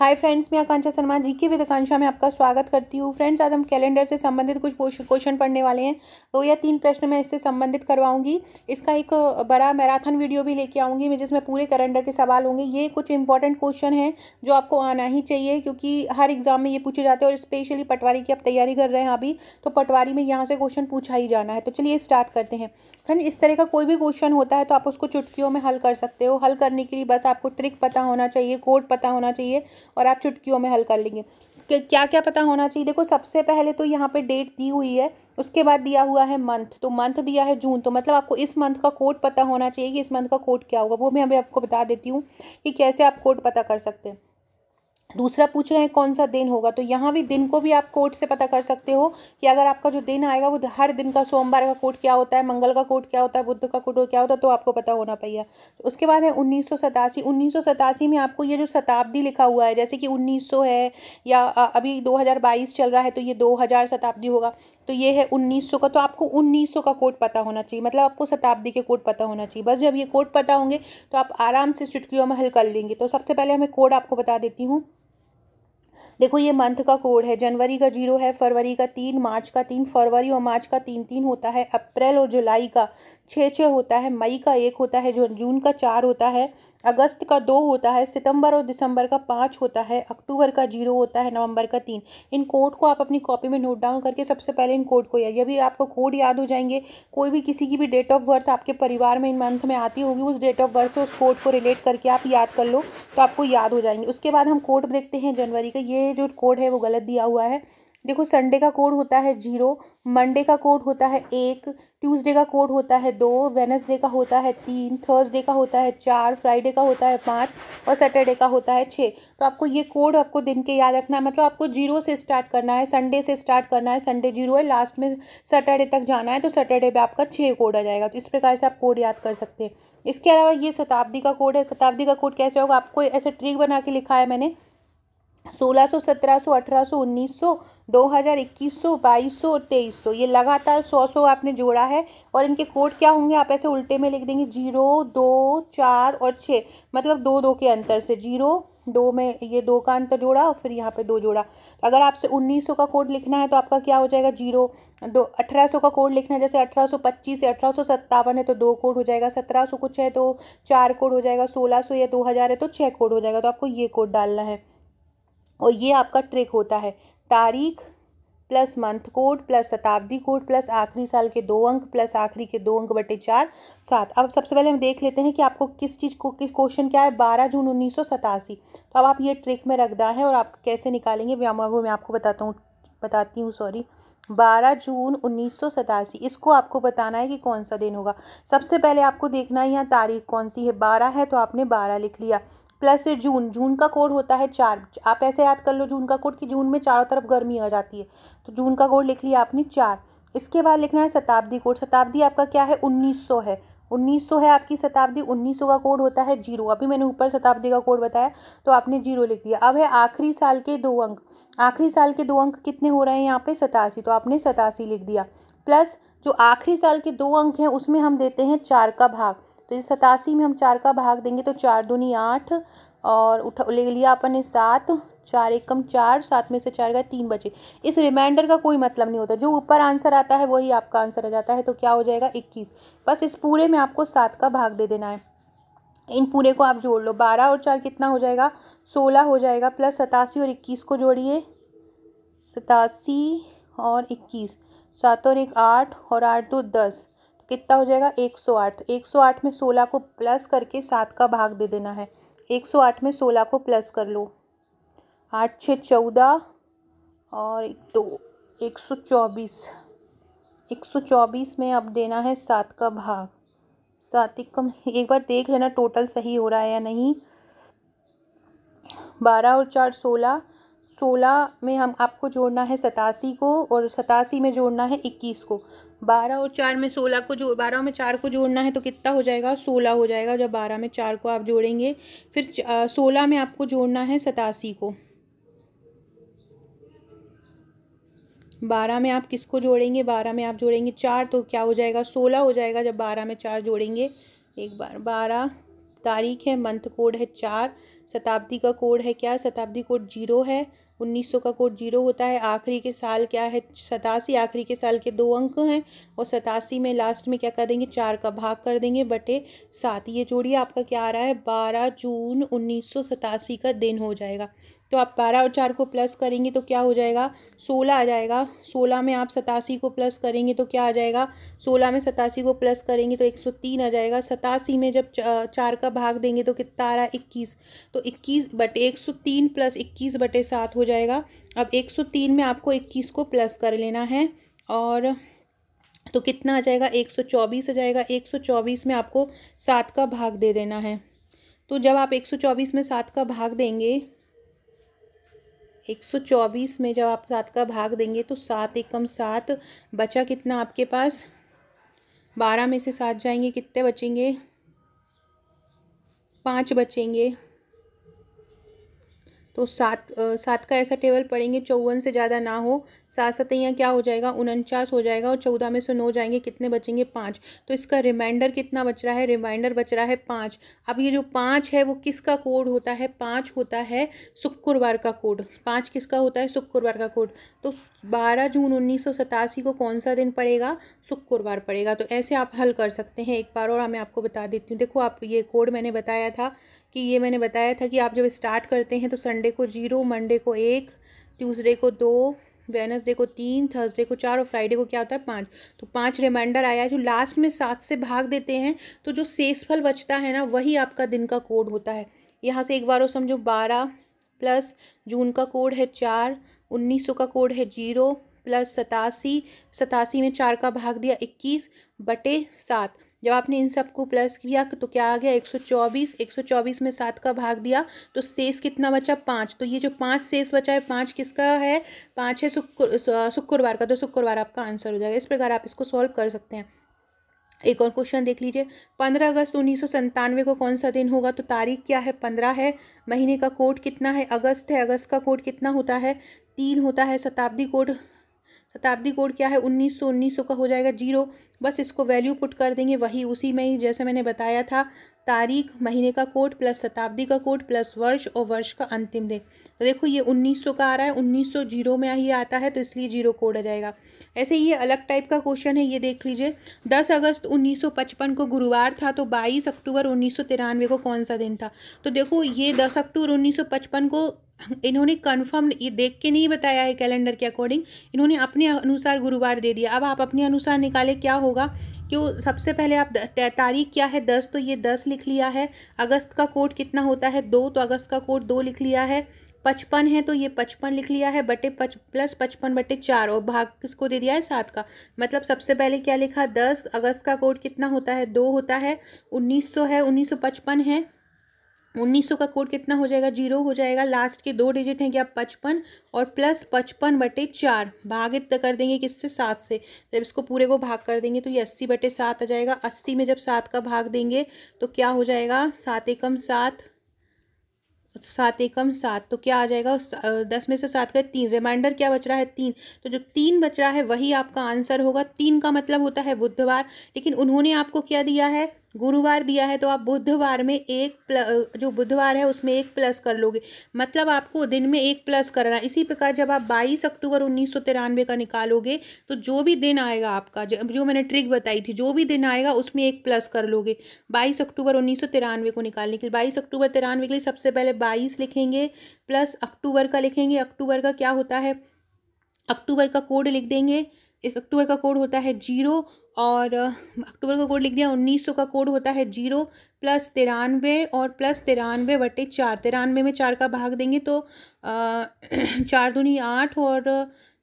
hi friends मैं आकांक्षा शर्मा जी के with आकांक्षा में आपका स्वागत करती हूँ फ्रेंड्स आज हम कैलेंडर से संबंधित कुछ क्वेश्चन पढ़ने वाले हैं दो या तीन प्रश्न मैं इससे संबंधित करवाऊंगी इसका एक बड़ा मैराथन वीडियो भी लेके आऊँगी मैं जिसमें पूरे कैलेंडर के सवाल होंगे ये कुछ इंपॉर्टेंट क्वेश्चन है जो आपको आना ही चाहिए क्योंकि हर एग्जाम में ये पूछे जाते हैं और स्पेशली पटवारी की आप तैयारी कर रहे हैं अभी तो पटवारी में यहाँ से क्वेश्चन पूछा ही जाना है तो चलिए स्टार्ट करते हैं फ्रेंड इस तरह का कोई भी क्वेश्चन होता है तो आप उसको चुटकियों में हल कर सकते हो हल करने के लिए बस आपको ट्रिक पता होना चाहिए कोड पता होना चाहिए और आप चुटकियों में हल कर लेंगे कि क्या क्या पता होना चाहिए देखो सबसे पहले तो यहाँ पे डेट दी हुई है उसके बाद दिया हुआ है मंथ तो मंथ दिया है जून तो मतलब आपको इस मंथ का कोड पता होना चाहिए कि इस मंथ का कोड क्या होगा वो मैं अभी आपको बता देती हूँ कि कैसे आप कोड पता कर सकते हैं दूसरा पूछ रहे हैं कौन सा दिन होगा तो यहाँ भी दिन को भी आप कोर्ट से पता कर सकते हो कि अगर आपका जो दिन आएगा वो हर दिन का सोमवार का कोर्ट क्या होता है मंगल का कोर्ट क्या होता है बुद्ध का कोर्ट क्या होता है तो आपको पता होना पाया तो उसके बाद है उन्नीस सौ सतासी उन्नीस सौ सतासी में आपको ये जो शताब्दी लिखा हुआ है जैसे कि उन्नीस सौ है या अभी दो हज़ार बाईस चल रहा है तो ये दो हज़ार शताब्दी होगा तो ये है उन्नीस का तो आपको उन्नीस का कोर्ट पता होना चाहिए मतलब आपको शताब्दी के कोर्ट पता होना चाहिए बस जब ये कोर्ट पता होंगे तो आप आराम से चुटकियों में हल कर लेंगे तो सबसे पहले मैं कोड आपको बता देती हूँ देखो ये मंथ का कोड है जनवरी का जीरो है फरवरी का तीन मार्च का तीन फरवरी और मार्च का तीन तीन होता है अप्रैल और जुलाई का छः छः होता है मई का एक होता है जून का चार होता है अगस्त का दो होता है सितंबर और दिसंबर का पाँच होता है अक्टूबर का जीरो होता है नवंबर का तीन इन कोड को आप अपनी कॉपी में नोट डाउन करके सबसे पहले इन कोड को या ये भी आपको कोड याद हो जाएंगे कोई भी किसी की भी डेट ऑफ बर्थ आपके परिवार में इन मंथ में आती होगी उस डेट ऑफ बर्थ से उस कोड को रिलेट करके आप याद कर लो तो आपको याद हो जाएंगे उसके बाद हम कोड देखते हैं जनवरी का ये जो कोड है वो गलत दिया हुआ है देखो संडे का कोड होता है जीरो मंडे का कोड होता है एक ट्यूसडे का कोड होता है दो वेनसडे का होता है तीन थर्सडे का होता है चार फ्राइडे का होता है पाँच और सैटरडे का होता है छः तो आपको ये कोड आपको दिन के याद रखना है मतलब आपको जीरो से स्टार्ट करना है संडे से स्टार्ट करना है संडे जीरो है लास्ट में सैटरडे तक जाना है तो सैटरडे पर आपका छः कोड आ जाएगा तो इस प्रकार से आप कोड याद कर सकते हैं इसके अलावा ये शताब्दी का कोड है शताब्दी का कोड कैसे होगा आपको ऐसे ट्रिक बना के लिखा है मैंने सोलह सौ सत्रह सौ अठारह सौ उन्नीस सौ दो हज़ार इक्कीस सौ बाईस सौ और तेईस सौ ये लगातार सौ सौ आपने जोड़ा है और इनके कोड क्या होंगे आप ऐसे उल्टे में लिख देंगे जीरो दो चार और छः मतलब दो दो के अंतर से जीरो दो में ये दो का अंतर जोड़ा और फिर यहाँ पे दो जोड़ा अगर आपसे उन्नीस सौ का कोड लिखना है तो आपका क्या हो जाएगा जीरो दो अठारह सौ का कोड लिखना है जैसे अठारह सौ पच्चीस से अठारह सौ सत्तावन है तो दो कोड हो जाएगा सत्रह सौ कुछ है तो चार कोड हो जाएगा सोलह सौ या दो हज़ार है तो छः कोड हो जाएगा तो आपको ये कोड डालना है और ये आपका ट्रिक होता है तारीख प्लस मंथ कोड प्लस शताब्दी कोड प्लस आखिरी साल के दो अंक प्लस आखिरी के दो अंक बटे चार सात अब सबसे पहले हम देख लेते हैं कि आपको किस चीज़ को किस क्वेश्चन क्या है बारह जून उन्नीस सौ सतासी तो अब आप ये ट्रिक में रखना है और आप कैसे निकालेंगे व्यामागो मैं आपको बताता हूँ बताती हूँ सॉरी बारह जून उन्नीस सौ सतासी इसको आपको बताना है कि कौन सा दिन होगा सबसे पहले आपको देखना है यहाँ तारीख कौन सी है बारह है तो आपने बारह लिख लिया प्लस जून जून का कोड होता है चार आप ऐसे याद कर लो जून का कोड कि जून में चारों तरफ गर्मी आ जाती है तो जून का कोड लिख लिया आपने चार इसके बाद लिखना है शताब्दी कोड शताब्दी आपका क्या है उन्नीस सौ है उन्नीस सौ है आपकी शताब्दी उन्नीस सौ का कोड होता है जीरो अभी मैंने ऊपर शताब्दी का कोड बताया तो आपने जीरो लिख दिया अब है आखिरी साल के दो अंक आखिरी साल के दो अंक कितने हो रहे हैं यहाँ पे सतासी तो आपने सतासी लिख दिया प्लस जो आखिरी साल के दो अंक हैं उसमें हम देते हैं चार का भाग तो ये सतासी में हम चार का भाग देंगे तो चार दूनी आठ और उठा ले लिया अपन ने सात चार एक कम चार सात में से चार का तीन बचे इस रिमाइंडर का कोई मतलब नहीं होता जो ऊपर आंसर आता है वही आपका आंसर आ जाता है तो क्या हो जाएगा इक्कीस बस इस पूरे में आपको सात का भाग दे देना है इन पूरे को आप जोड़ लो बारह और चार कितना हो जाएगा सोलह हो जाएगा प्लस सतासी और इक्कीस को जोड़िए सतासी और इक्कीस सात और एक आठ और आठ दो दस कितना हो जाएगा 108 108 तो में 16 को प्लस करके सात का भाग दे देना है 108 में 16 को प्लस कर लो आठ छः चौदह और एक दो एक सौ चौबीस एक सौ चौबीस में अब देना है सात का भाग सात कम एक बार देख लेना टोटल सही हो रहा है या नहीं बारह और चार सोलह सोलह में हम आपको जोड़ना है सतासी को और सतासी में जोड़ना है इक्कीस को बारह और चार में सोलह को जो बारह में चार को जोड़ना है तो कितना हो जाएगा सोलह हो जाएगा जब बारह में चार को आप जोड़ेंगे फिर सोलह में आपको जोड़ना है सतासी को बारह में आप किसको जोड़ेंगे बारह में आप जोड़ेंगे चार तो क्या हो जाएगा सोलह हो जाएगा जब बारह में चार जोड़ेंगे एक बार बारह तारीख है मंथ कोड है चार शताब्दी का कोड है क्या शताब्दी कोड जीरो है उन्नीस सौ का कोड जीरो होता है आखिरी के साल क्या है सतासी आखिरी के साल के दो अंक हैं और सतासी में लास्ट में क्या कर देंगे चार का भाग कर देंगे बटे सात ये जोड़िए आपका क्या आ रहा है बारह जून उन्नीस का दिन हो जाएगा तो आप बारह और चार को प्लस करेंगे तो क्या हो जाएगा सोलह आ जाएगा सोलह में आप सतासी को प्लस करेंगे तो क्या आ जाएगा सोलह में सतासी को प्लस करेंगे तो एक सौ तीन आ जाएगा सतासी में जब चार का भाग देंगे तो कितना आ रहा है इक्कीस तो इक्कीस बटे एक सौ तीन प्लस इक्कीस बटे सात हो जाएगा अब एक सौ तीन में आपको इक्कीस को प्लस कर लेना है और तो कितना आ जाएगा एक सौ चौबीस आ जाएगा एक सौ चौबीस में आपको सात का भाग दे देना है तो जब आप एक सौ चौबीस में सात का भाग देंगे 124 में जब आप सात का भाग देंगे तो सात एकम सात बचा कितना आपके पास बारह में से सात जाएंगे कितने बचेंगे पाँच बचेंगे तो सात सात का ऐसा टेबल पढ़ेंगे चौवन से ज़्यादा ना हो सात सतैयाँ क्या हो जाएगा उनचास हो जाएगा और चौदह में से नौ जाएंगे कितने बचेंगे पाँच तो इसका रिमाइंडर कितना बच रहा है रिमाइंडर बच रहा है पाँच अब ये जो पाँच है वो किसका कोड होता है पाँच होता है शुक्रवार का कोड पाँच किसका होता है शुक्रवार का कोड तो बारह जून उन्नीस को कौन सा दिन पड़ेगा शुक्रवार पड़ेगा तो ऐसे आप हल कर सकते हैं एक बार और मैं आपको बता देती हूँ देखो आप ये कोड मैंने बताया था कि ये मैंने बताया था कि आप जब स्टार्ट करते हैं तो संडे को जीरो मंडे को एक ट्यूसडे को दो वेनसडे को तीन थर्सडे को चार और फ्राइडे को क्या होता है पाँच तो पाँच रिमाइंडर आया है जो लास्ट में सात से भाग देते हैं तो जो सेसफल बचता है ना वही आपका दिन का कोड होता है यहाँ से एक बार और समझो बारह प्लस जून का कोड है चार उन्नीस सौ का कोड है जीरो प्लस सतासी सतासी में चार का भाग दिया इक्कीस बटे सात जब आपने इन सबको प्लस किया तो क्या आ गया 124 124 में सात का भाग दिया तो शेष कितना बचा पाँच तो ये जो पाँच शेष बचा है पाँच किसका है पाँच है शुक्र शुक्रवार का तो शुक्रवार आपका आंसर हो जाएगा इस प्रकार आप इसको सॉल्व कर सकते हैं एक और क्वेश्चन देख लीजिए पंद्रह अगस्त उन्नीस सौ को कौन सा दिन होगा तो तारीख क्या है पंद्रह है महीने का कोड कितना है अगस्त है अगस्त का कोड कितना होता है तीन होता है शताब्दी कोड शताब्दी कोड क्या है उन्नीस सौ उन्नीस सौ का हो जाएगा जीरो बस इसको वैल्यू पुट कर देंगे वही उसी में ही जैसे मैंने बताया था तारीख महीने का कोड प्लस शताब्दी का कोड प्लस वर्ष और वर्ष का अंतिम दिन तो देखो ये 1900 का आ रहा है 1900 जीरो में ही आता है तो इसलिए जीरो कोड आ जाएगा ऐसे ये अलग टाइप का क्वेश्चन है ये देख लीजिए 10 अगस्त 1955 को गुरुवार था तो 22 अक्टूबर उन्नीस को कौन सा दिन था तो देखो ये दस अक्टूबर पचपन को इन्होंने कन्फर्म ये देख के नहीं बताया है कैलेंडर के अकॉर्डिंग इन्होंने अपने अनुसार गुरुवार दे दिया अब आप अपने अनुसार निकाले क्या होगा कि वो सबसे पहले आप तारीख क्या है दस तो ये दस लिख लिया है अगस्त का कोड कितना होता है दो तो अगस्त का कोड दो लिख लिया है पचपन है तो ये पचपन लिख लिया है बटे पच प्लस पचपन बटे चार और भाग किसको दे दिया है सात का मतलब सबसे पहले क्या लिखा दस अगस्त का कोड कितना होता है दो होता है उन्नीस सौ है उन्नीस सौ पचपन है उन्नीस सौ का कोड कितना हो जाएगा जीरो हो जाएगा लास्ट के दो डिजिट हैं क्या पचपन और प्लस पचपन बटे चार भाग कर देंगे किससे सात से जब इसको पूरे को भाग कर देंगे तो ये अस्सी बटे सात आ जाएगा अस्सी में जब सात का भाग देंगे तो क्या हो जाएगा सात एकम सात तो सात एकम सात तो क्या आ जाएगा दस में से सात का तीन रिमाइंडर क्या बच रहा है तीन तो जो तीन बच रहा है वही आपका आंसर होगा तीन का मतलब होता है बुधवार लेकिन उन्होंने आपको क्या दिया है गुरुवार दिया है तो आप बुधवार में एक प्लस जो बुधवार है उसमें एक प्लस कर लोगे मतलब आपको दिन में एक प्लस करना इसी प्रकार जब आप 22 अक्टूबर उन्नीस का निकालोगे तो जो भी दिन आएगा आपका जो मैंने ट्रिक बताई थी जो भी दिन आएगा उसमें एक प्लस कर लोगे बाईस अक्टूबर उन्नीस को निकालने के लिए बाईस अक्टूबर तिरानवे के लिए सबसे पहले बाईस लिखेंगे प्लस अक्टूबर का लिखेंगे अक्टूबर का क्या होता है अक्टूबर का कोड लिख देंगे अक्टूबर का कोड होता है जीरो और अक्टूबर का कोड लिख दिया उन्नीस सौ का कोड होता है जीरो प्लस तिरानवे और प्लस तिरानवे बटे चार तिरानवे में चार का भाग देंगे तो आ, चार दूनी आठ और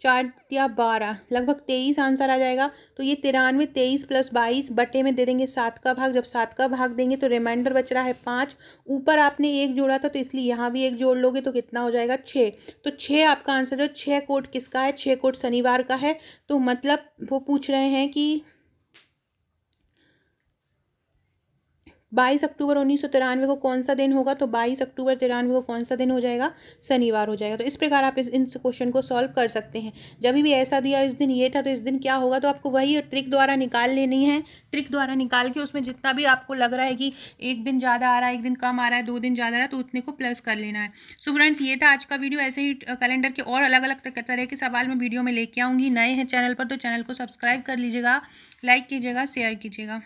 चार या बारह लगभग तेईस आंसर आ जाएगा तो ये तिरानवे तेईस प्लस बाईस बटे में दे देंगे सात का भाग जब सात का भाग देंगे तो रिमाइंडर बच रहा है पाँच ऊपर आपने एक जोड़ा था तो इसलिए यहाँ भी एक जोड़ लोगे तो कितना हो जाएगा छः तो छः आपका आंसर है छः कोट किसका है छः कोट शनिवार का है तो मतलब वो पूछ रहे हैं कि बाईस अक्टूबर उन्नीस को कौन सा दिन होगा तो बाईस अक्टूबर तिरानवे को कौन सा दिन हो जाएगा शनिवार हो जाएगा तो इस प्रकार आप इस इन क्वेश्चन को सॉल्व कर सकते हैं जब भी ऐसा दिया इस दिन ये था तो इस दिन क्या होगा तो आपको वही ट्रिक द्वारा निकाल लेनी है ट्रिक द्वारा निकाल के उसमें जितना भी आपको लग रहा है कि एक दिन ज़्यादा आ रहा है एक दिन कम आ रहा है दो दिन ज़्यादा आ रहा है तो उतने को प्लस कर लेना है सो so फ्रेंड्स ये था आज का वीडियो ऐसे ही कैलेंडर के और अलग अलग तरह के सवाल मैं वीडियो में लेके आऊँगी नए हैं चैनल पर तो चैनल को सब्सक्राइब कर लीजिएगा लाइक कीजिएगा शेयर कीजिएगा